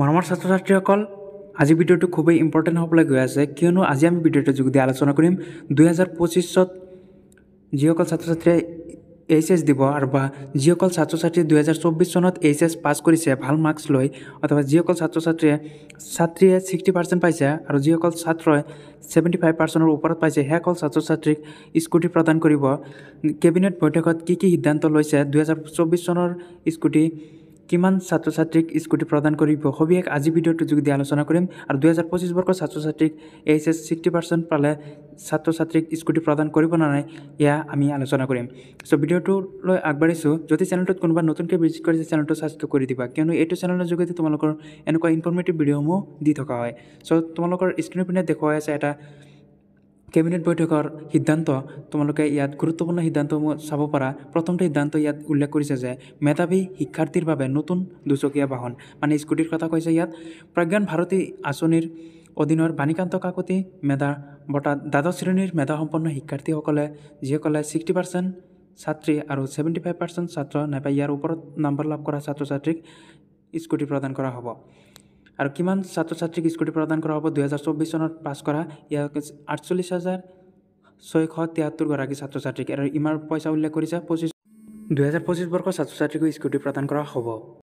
মৰমৰ ছাত্ৰ ছাত্ৰীসকল আজি ভিডিঅ'টো খুবেই ইম্পৰ্টেণ্ট হ'বলৈ গৈ আছে কিয়নো আজি আমি ভিডিঅ'টো যোগেদি আলোচনা কৰিম দুহেজাৰ পঁচিছত যিসকল ছাত্ৰ ছাত্ৰীয়ে এইচ এছ দিব আৰু বা যিসকল ছাত্ৰ ছাত্ৰীয়ে দুহেজাৰ চৌব্বিছ চনত এইচ এছ পাছ কৰিছে ভাল মাৰ্কছ লৈ অথবা যিসকল ছাত্ৰ ছাত্ৰীয়ে ছাত্ৰীয়ে ছিক্সটি পাৰ্চেণ্ট পাইছে আৰু যিসকল ছাত্ৰই ছেভেণ্টি ফাইভ পাৰ্চেণ্টৰ ওপৰত পাইছে সেইসকল ছাত্ৰ ছাত্ৰীক স্কুটি প্ৰদান কৰিব কেবিনেট বৈঠকত কি কি সিদ্ধান্ত লৈছে দুহেজাৰ চৌব্বিছ চনৰ স্কুটি কিমান ছাত্ৰ ছাত্ৰীক স্কুটি প্ৰদান কৰিব সবিশেষ আজি ভিডিঅ'টোৰ যোগেদি আলোচনা কৰিম আৰু দুহেজাৰ পঁচিছ বৰ্ষৰ ছাত্ৰ ছাত্ৰীক এইচ এছ ছিক্সটি পাৰ্চেণ্ট পালে ছাত্ৰ ছাত্ৰীক স্কুটি প্ৰদান কৰিব নাই এয়া আমি আলোচনা কৰিম চ' ভিডিঅ'টোলৈ আগবাঢ়িছোঁ যদি চেনেলটোত কোনোবা নতুনকৈ ভিজিট কৰিছে চেনেলটো ছাবস্ক্ৰাইব কৰি দিবা কিয়নো এইটো চেনেলৰ যোগেদি তোমালোকৰ এনেকুৱা ইনফৰ্মেটিভ ভিডিঅ'সমূহ দি থকা হয় চ' তোমালোকৰ স্ক্ৰীণৰ পিনে দেখুৱাই আছে এটা কেবিনেট বৈঠকৰ সিদ্ধান্ত তোমালোকে ইয়াত গুৰুত্বপূৰ্ণ সিদ্ধান্ত চাব পাৰা প্ৰথমটো সিদ্ধান্ত ইয়াত উল্লেখ কৰিছে যে মেধাৱী শিক্ষাৰ্থীৰ বাবে নতুন দুচকীয়া বাহন মানে স্কুটিৰ কথা কৈছে ইয়াত প্ৰজ্ঞান ভাৰতী আঁচনিৰ অধীনৰ বাণীকান্ত কাকতি মেধা বঁটা দ্বাদশ শ্ৰেণীৰ মেধাসম্পন্ন শিক্ষাৰ্থীসকলে যিসকলে ছিক্সটি পাৰ্চেণ্ট ছাত্ৰী আৰু ছেভেণ্টি ফাইভ পাৰ্চেণ্ট ছাত্ৰ নাইবা ইয়াৰ ওপৰত নম্বৰ লাভ কৰা ছাত্ৰ ছাত্ৰীক স্কুটি প্ৰদান কৰা হ'ব আৰু কিমান ছাত্ৰ ছাত্ৰীক স্কুটি প্ৰদান কৰা হ'ব দুহেজাৰ চৌব্বিছ চনত পাছ কৰা ইয়াক আঠচল্লিছ হাজাৰ ছয়শ তিয়াত্তৰগৰাকী ছাত্ৰ ছাত্ৰীক আৰু ইমান পইচা উল্লেখ কৰিছে পঁচিছ দুহেজাৰ পঁচিছ বৰ্ষৰ ছাত্ৰ ছাত্ৰীকো স্কুটি প্ৰদান কৰা হ'ব